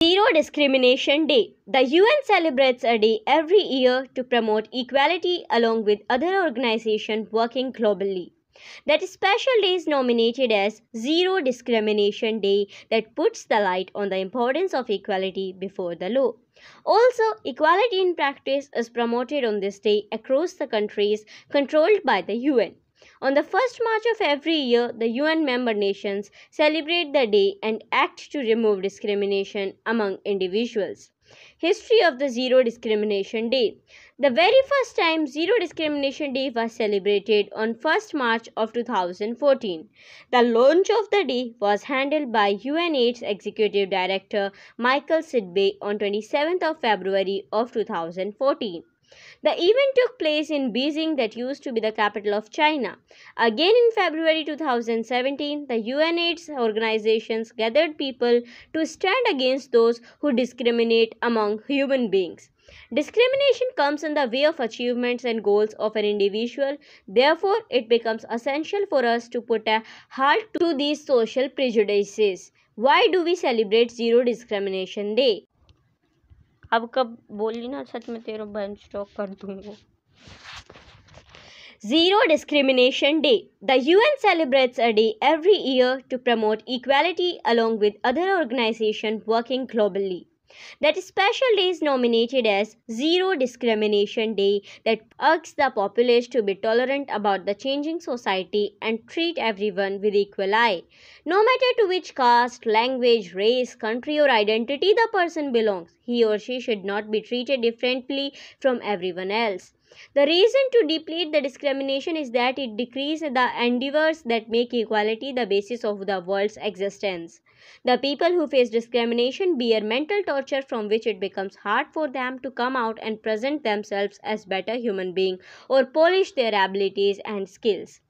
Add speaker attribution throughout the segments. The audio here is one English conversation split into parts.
Speaker 1: Zero Discrimination Day. The UN celebrates a day every year to promote equality along with other organizations working globally. That special day is nominated as Zero Discrimination Day that puts the light on the importance of equality before the law. Also, equality in practice is promoted on this day across the countries controlled by the UN. On the first March of every year, the UN member nations celebrate the day and act to remove discrimination among individuals. History of the Zero Discrimination Day. The very first time Zero Discrimination Day was celebrated on 1st March of 2014. The launch of the day was handled by UNAIDS Executive Director Michael Sidbey on 27th of February of 2014. The event took place in Beijing that used to be the capital of China. Again in February 2017, the UNAIDS organizations gathered people to stand against those who discriminate among human beings. Discrimination comes in the way of achievements and goals of an individual. Therefore, it becomes essential for us to put a halt to these social prejudices. Why do we celebrate Zero Discrimination Day? अब कब बोली ना सच में तेरा बन stock कर दूंगा Zero Discrimination Day. The UN celebrates a day every year to promote equality along with other organizations working globally. That special day is nominated as Zero Discrimination Day that urges the populace to be tolerant about the changing society and treat everyone with equal eye. No matter to which caste, language, race, country or identity the person belongs, he or she should not be treated differently from everyone else. The reason to deplete the discrimination is that it decreases the endeavors that make equality the basis of the world's existence. The people who face discrimination bear mental torture from which it becomes hard for them to come out and present themselves as better human beings or polish their abilities and skills.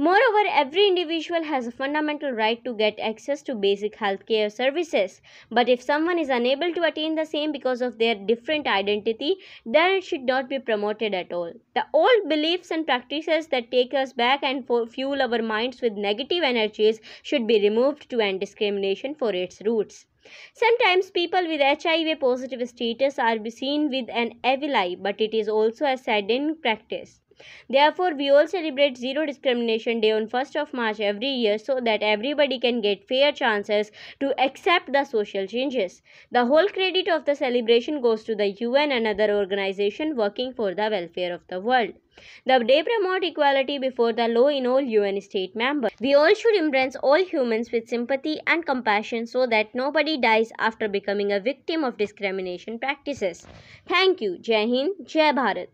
Speaker 1: Moreover, every individual has a fundamental right to get access to basic healthcare services. But if someone is unable to attain the same because of their different identity, then it should not be promoted at all. The old beliefs and practices that take us back and fuel our minds with negative energies should be removed to end discrimination for its roots. Sometimes people with HIV positive status are seen with an evil eye, but it is also a saddening practice. Therefore, we all celebrate Zero Discrimination Day on 1st of March every year so that everybody can get fair chances to accept the social changes. The whole credit of the celebration goes to the UN and other organization working for the welfare of the world. The day promotes equality before the law in all UN state members. We all should embrace all humans with sympathy and compassion so that nobody dies after becoming a victim of discrimination practices. Thank you. Jai Hind, Jai Bharat.